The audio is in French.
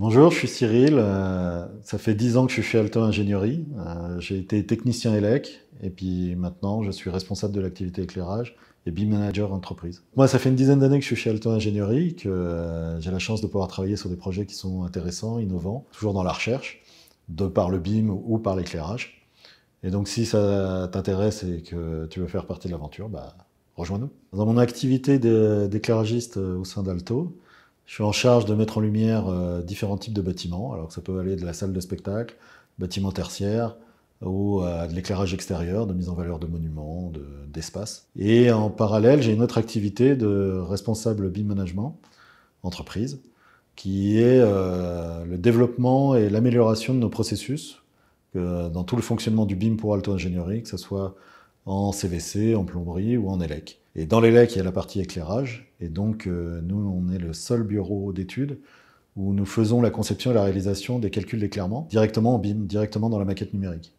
Bonjour, je suis Cyril. Euh, ça fait 10 ans que je suis chez Alto Ingénierie. Euh, j'ai été technicien élec et puis maintenant je suis responsable de l'activité éclairage et BIM manager entreprise. Moi, ça fait une dizaine d'années que je suis chez Alto Ingénierie, que euh, j'ai la chance de pouvoir travailler sur des projets qui sont intéressants, innovants, toujours dans la recherche, de par le BIM ou par l'éclairage. Et donc si ça t'intéresse et que tu veux faire partie de l'aventure, bah, rejoins-nous. Dans mon activité d'éclairagiste au sein d'Alto, je suis en charge de mettre en lumière euh, différents types de bâtiments. Alors que ça peut aller de la salle de spectacle, bâtiment tertiaire, ou à euh, de l'éclairage extérieur, de mise en valeur de monuments, d'espaces. et en parallèle, j'ai une autre activité de responsable BIM management, entreprise, qui est euh, le développement et l'amélioration de nos processus dans tout le fonctionnement du BIM pour Alto Ingénierie, que ce soit en CVC, en plomberie ou en ELEC. Et dans l'ELEC, il y a la partie éclairage. Et donc, euh, nous, on est le seul bureau d'études où nous faisons la conception et la réalisation des calculs d'éclairement directement en BIM, directement dans la maquette numérique.